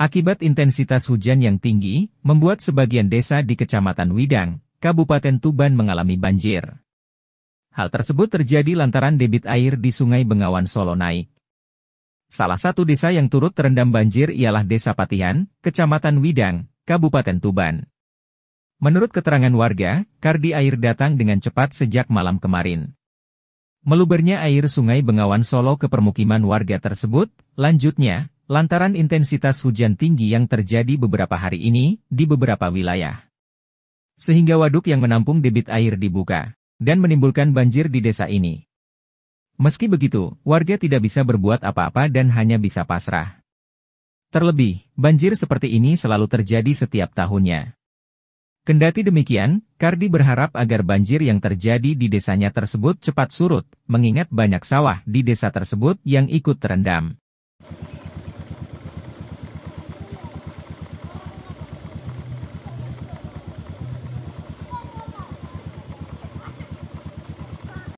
Akibat intensitas hujan yang tinggi, membuat sebagian desa di Kecamatan Widang, Kabupaten Tuban mengalami banjir. Hal tersebut terjadi lantaran debit air di Sungai Bengawan Solo naik. Salah satu desa yang turut terendam banjir ialah Desa Patihan, Kecamatan Widang, Kabupaten Tuban. Menurut keterangan warga, kardi air datang dengan cepat sejak malam kemarin. Melubernya air sungai Bengawan Solo ke permukiman warga tersebut, lanjutnya, Lantaran intensitas hujan tinggi yang terjadi beberapa hari ini di beberapa wilayah. Sehingga waduk yang menampung debit air dibuka dan menimbulkan banjir di desa ini. Meski begitu, warga tidak bisa berbuat apa-apa dan hanya bisa pasrah. Terlebih, banjir seperti ini selalu terjadi setiap tahunnya. Kendati demikian, Kardi berharap agar banjir yang terjadi di desanya tersebut cepat surut, mengingat banyak sawah di desa tersebut yang ikut terendam.